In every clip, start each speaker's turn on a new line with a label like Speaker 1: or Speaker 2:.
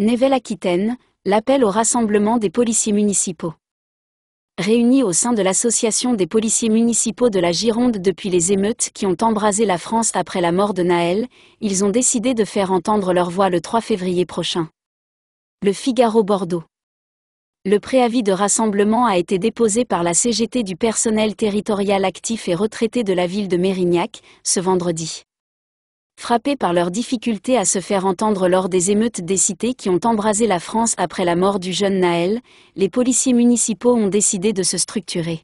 Speaker 1: Nevel aquitaine l'appel au rassemblement des policiers municipaux. Réunis au sein de l'Association des policiers municipaux de la Gironde depuis les émeutes qui ont embrasé la France après la mort de Naël, ils ont décidé de faire entendre leur voix le 3 février prochain. Le Figaro Bordeaux. Le préavis de rassemblement a été déposé par la CGT du personnel territorial actif et retraité de la ville de Mérignac, ce vendredi frappés par leur difficulté à se faire entendre lors des émeutes des cités qui ont embrasé la France après la mort du jeune Naël, les policiers municipaux ont décidé de se structurer.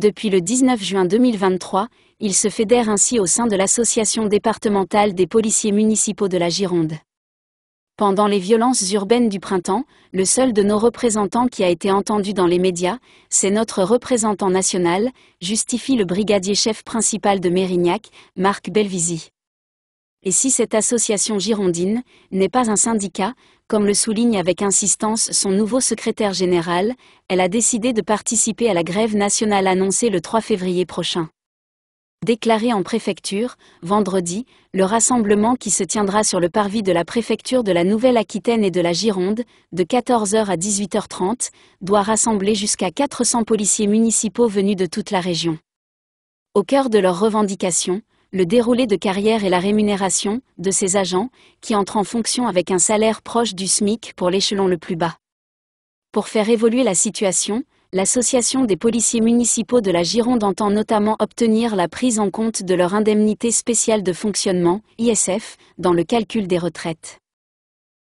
Speaker 1: Depuis le 19 juin 2023, ils se fédèrent ainsi au sein de l'Association départementale des policiers municipaux de la Gironde. Pendant les violences urbaines du printemps, le seul de nos représentants qui a été entendu dans les médias, c'est notre représentant national, justifie le brigadier chef principal de Mérignac, Marc Belvisi et si cette association girondine n'est pas un syndicat, comme le souligne avec insistance son nouveau secrétaire général, elle a décidé de participer à la grève nationale annoncée le 3 février prochain. Déclaré en préfecture, vendredi, le rassemblement qui se tiendra sur le parvis de la préfecture de la Nouvelle-Aquitaine et de la Gironde, de 14h à 18h30, doit rassembler jusqu'à 400 policiers municipaux venus de toute la région. Au cœur de leurs revendications, le déroulé de carrière et la rémunération de ces agents, qui entrent en fonction avec un salaire proche du SMIC pour l'échelon le plus bas. Pour faire évoluer la situation, l'Association des policiers municipaux de la Gironde entend notamment obtenir la prise en compte de leur indemnité spéciale de fonctionnement, ISF, dans le calcul des retraites.